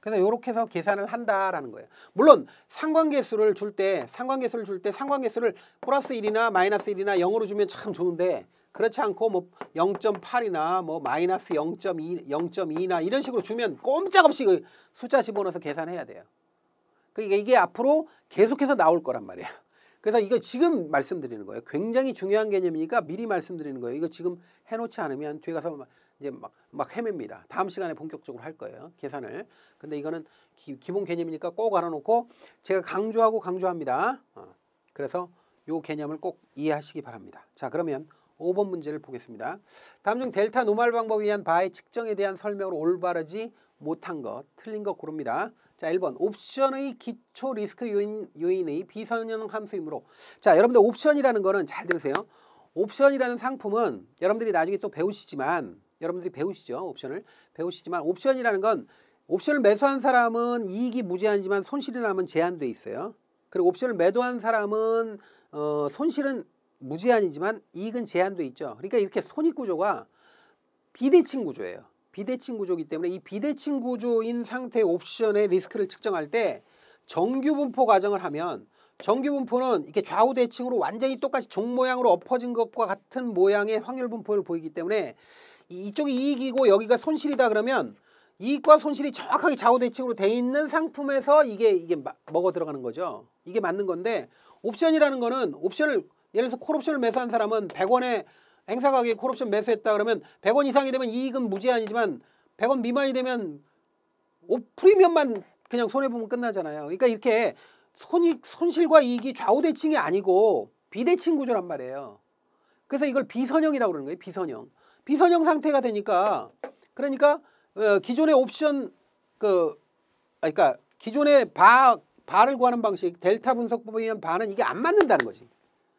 그래서 이렇게 해서 계산을 한다라는 거예요. 물론 상관계수를 줄 때 상관계수를 줄 때 상관계수를 플러스 1이나 마이너스 1이나 0으로 주면 참 좋은데 그렇지 않고 뭐 0.8이나 뭐 마이너스 0.2, 0.2나 이런 식으로 주면 꼼짝없이 그 숫자 집어넣어서 계산해야 돼요. 그러니까 이게 앞으로 계속해서 나올 거란 말이에요. 그래서 이거 지금 말씀드리는 거예요. 굉장히 중요한 개념이니까 미리 말씀드리는 거예요. 이거 지금 해놓지 않으면 뒤에 가서 뭐 이제 막, 막 헤맵니다. 다음 시간에 본격적으로 할 거예요. 계산을. 근데 이거는 기, 본 개념이니까 꼭 알아놓고 제가 강조하고 강조합니다. 어, 그래서 요 개념을 꼭 이해하시기 바랍니다. 자 그러면 5번 문제를 보겠습니다. 다음 중 델타 노말 방법에 의한 바의 측정에 대한 설명으로 올바르지 못한 것, 틀린 것 고릅니다. 자, 1번 옵션의 기초 리스크 요인, 요인의 비선형 함수이므로 자, 여러분들 옵션이라는 거는 잘 들으세요. 옵션이라는 상품은 여러분들이 나중에 또 배우시지만 여러분들이 배우시죠. 옵션을. 배우시지만 옵션이라는 건 옵션을 매수한 사람은 이익이 무제한이지만 손실이 나면 제한돼 있어요. 그리고 옵션을 매도한 사람은 어, 손실은 무제한이지만 이익은 제한돼 있죠. 그러니까 이렇게 손익 구조가 비대칭 구조예요. 비대칭 구조이기 때문에 이 비대칭 구조인 상태의 옵션의 리스크를 측정할 때 정규 분포 과정을 하면 정규 분포는 이렇게 좌우 대칭으로 완전히 똑같이 종 모양으로 엎어진 것과 같은 모양의 확률 분포를 보이기 때문에 이쪽이 이익이고 여기가 손실이다 그러면 이익과 손실이 정확하게 좌우대칭으로 돼 있는 상품에서 이게 이게 먹어 들어가는 거죠. 이게 맞는 건데 옵션이라는 거는 옵션을 예를 들어서 콜옵션을 매수한 사람은 100원에 행사 가격에 콜옵션 매수했다 그러면 100원 이상이 되면 이익은 무제한이지만 100원 미만이 되면 프리미엄만 그냥 손해 보면 끝나잖아요. 그러니까 이렇게 손익 손실과 이익이 좌우대칭이 아니고 비대칭 구조란 말이에요. 그래서 이걸 비선형이라고 그러는 거예요. 비선형. 비선형 상태가 되니까 그러니까 어, 기존의 옵션 그 아, 그러니까 기존의 바 바를 구하는 방식 델타 분석법에 의한 바는 이게 안 맞는다는 거지.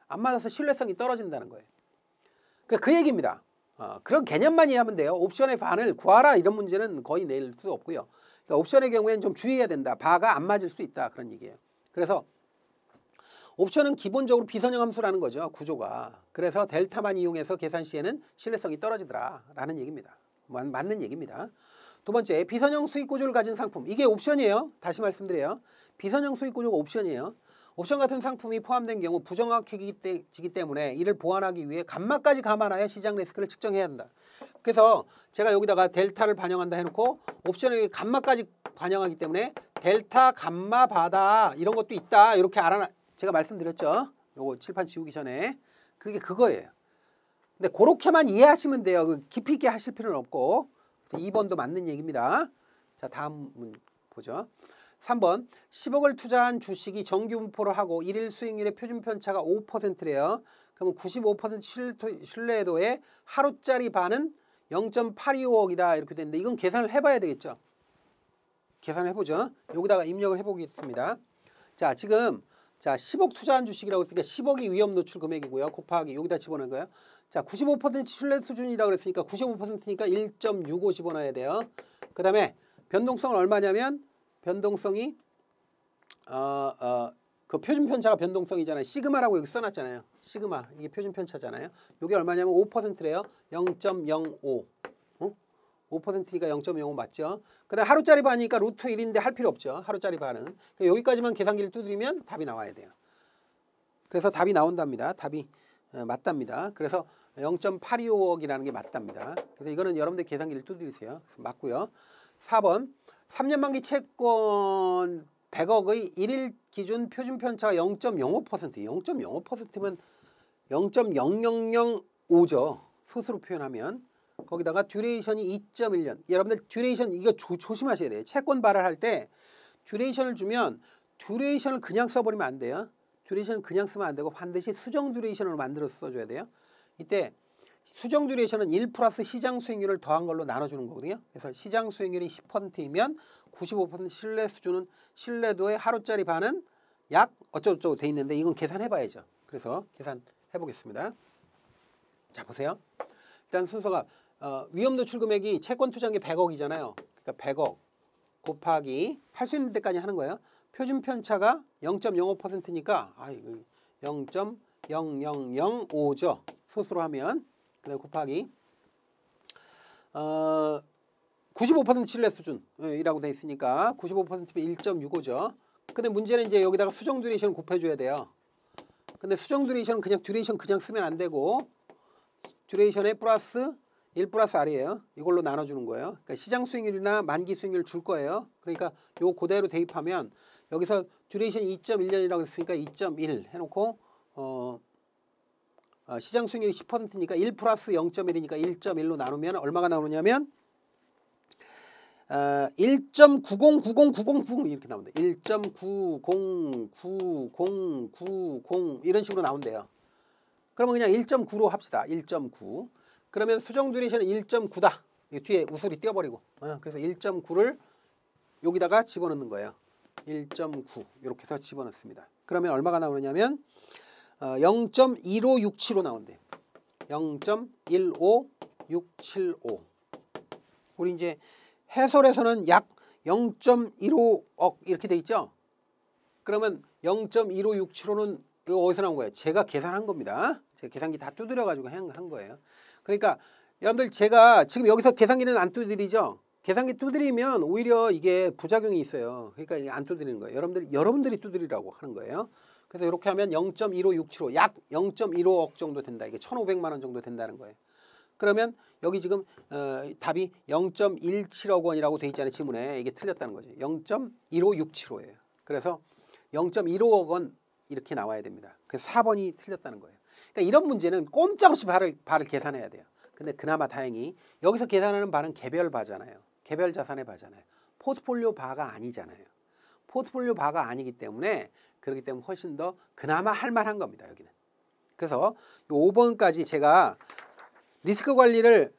안 맞아서 신뢰성이 떨어진다는 거예요. 그러니까 그 얘기입니다. 어, 그런 개념만 이해하면 돼요. 옵션의 반을 구하라 이런 문제는 거의 낼 수 없고요. 그러니까 옵션의 경우에는 좀 주의해야 된다. 바가 안 맞을 수 있다 그런 얘기예요. 그래서 옵션은 기본적으로 비선형 함수라는 거죠. 구조가. 그래서 델타만 이용해서 계산 시에는 신뢰성이 떨어지더라라는 얘기입니다. 맞는 얘기입니다. 두 번째, 비선형 수익 구조를 가진 상품. 이게 옵션이에요. 다시 말씀드려요. 비선형 수익 구조가 옵션이에요. 옵션 같은 상품이 포함된 경우 부정확해지기 때문에 이를 보완하기 위해 감마까지 감안하여 시장 리스크를 측정해야 한다. 그래서 제가 여기다가 델타를 반영한다 해놓고 옵션에 감마까지 반영하기 때문에 델타 감마 바다 이런 것도 있다 이렇게 알아 제가 말씀드렸죠. 요거 칠판 지우기 전에 그게 그거예요. 근데 그렇게만 이해하시면 돼요. 그 깊이 있게 하실 필요는 없고 2번도 맞는 얘기입니다. 자 다음 문 보죠. 3번 10억을 투자한 주식이 정규분포를 하고 일일 수익률의 표준 편차가 5%래요. 그러면 95% 신뢰도의 하루짜리 반은 0.825억이다 이렇게 되는데 이건 계산을 해봐야 되겠죠. 계산을 해보죠. 여기다가 입력을 해보겠습니다. 자 지금 자, 10억 투자한 주식이라고 했으니까 10억이 위험 노출 금액이고요. 곱하기 여기다 집어넣은 거예요. 자, 95% 신뢰 수준이라고 그랬으니까 95%니까 1.65 집어넣어야 돼요. 그다음에 변동성은 얼마냐면 변동성이 어, 어, 그 표준 편차가 변동성이잖아요. 시그마라고 여기 써놨잖아요. 시그마 이게 표준 편차잖아요. 이게 얼마냐면 5%래요. 0.05 5%니까 0.05 맞죠? 그 다음 하루짜리 반이니까 루트 1인데 할 필요 없죠. 하루짜리 반은. 그러니까 여기까지만 계산기를 두드리면 답이 나와야 돼요. 그래서 답이 나온답니다. 답이 어, 맞답니다. 그래서 0.825억이라는 게 맞답니다. 그래서 이거는 여러분들 계산기를 두드리세요. 맞고요. 4번 3년 만기 채권 100억의 1일 기준 표준 편차가 0.05% 0.05%면 0.0005죠. 스스로 표현하면 거기다가 듀레이션이 2.1년. 여러분들 듀레이션 이거 조, 조심하셔야 돼요. 채권 발행할 때 듀레이션을 주면 듀레이션을 그냥 써버리면 안 돼요. 듀레이션은 그냥 쓰면 안 되고 반드시 수정 듀레이션으로 만들어서 써줘야 돼요. 이때 수정 듀레이션은 1 플러스 시장 수익률을 더한 걸로 나눠주는 거거든요. 그래서 시장 수익률이 10%이면 95% 신뢰 수준은 신뢰도의 하루짜리 반은 약 어쩌고저쩌고 돼 있는데 이건 계산해봐야죠. 그래서 계산해보겠습니다. 자 보세요. 일단 순서가 어, 위험도 출금액이 채권 투자한 게 100억이잖아요. 그러니까 100억 곱하기 할 수 있는 데까지 하는 거예요. 표준 편차가 0.05%니까 아 이거 0.0005죠. 소수로 하면 그다음 곱하기 어95% 신뢰 수준이라고 어, 돼 있으니까 95%면 1.65죠. 근데 문제는 이제 여기다가 수정 듀레이션 을 곱해 줘야 돼요. 근데 수정 듀레이션은 그냥 듀레이션 그냥 쓰면 안 되고 듀레이션에 플러스 1 플러스 R이에요. 이걸로 나눠주는 거예요. 그러니까 시장 수익률이나 만기 수익률 줄 거예요. 그러니까 요 그대로 대입하면 여기서 듀레이션 2.1년이라고 했으니까 2.1 해놓고 어, 어, 시장 수익률이 10%니까 1 플러스 0.1이니까 1.1로 나누면 얼마가 나오느냐면 어, 1.9090909 0 이렇게 나온다. 1.9090990 이런 식으로 나온대요. 그러면 그냥 1.9로 합시다. 1.9 그러면 수정 듀레이션은 1.9다. 이 뒤에 우술이 띄어버리고 어, 그래서 1.9를 여기다가 집어넣는 거예요. 1.9 이렇게 해서 집어넣습니다. 그러면 얼마가 나오느냐면 0.15675 나온대요. 0.15675 우리 이제 해설에서는 약 0.15억 이렇게 돼 있죠. 그러면 0.15675는 이거 어디서 나온 거예요? 제가 계산한 겁니다. 제 계산기 다 두드려가지고 한 거예요. 그러니까 여러분들 제가 지금 여기서 계산기는 안 두드리죠? 계산기 두드리면 오히려 이게 부작용이 있어요. 그러니까 안 두드리는 거예요. 여러분들, 여러분들이 두드리라고 하는 거예요. 그래서 이렇게 하면 0.1567호, 약 0.15억 정도 된다. 이게 1,500만 원 정도 된다는 거예요. 그러면 여기 지금 어, 답이 0.17억 원이라고 돼 있잖아요. 지문에. 이게 틀렸다는 거지 0.15675예요. 그래서 0.15억 원 이렇게 나와야 됩니다. 그래서 4번이 틀렸다는 거예요. 그러니까 이런 문제는 꼼짝없이 발을, 발을 계산해야 돼요. 근데 그나마 다행히 여기서 계산하는 바는 개별 바잖아요. 개별 자산의 바잖아요. 포트폴리오 바가 아니잖아요. 포트폴리오 바가 아니기 때문에 그렇기 때문에 훨씬 더 그나마 할만한 겁니다. 여기는. 그래서 5번까지 제가 리스크 관리를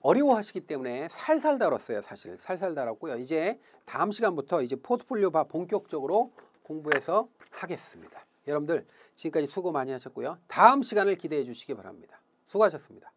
어려워하시기 때문에 살살 다뤘어요. 사실 살살 다뤘고요. 이제 다음 시간부터 이제 포트폴리오 바 본격적으로 공부해서 하겠습니다. 여러분들 지금까지 수고 많이 하셨고요. 다음 시간을 기대해 주시기 바랍니다. 수고하셨습니다.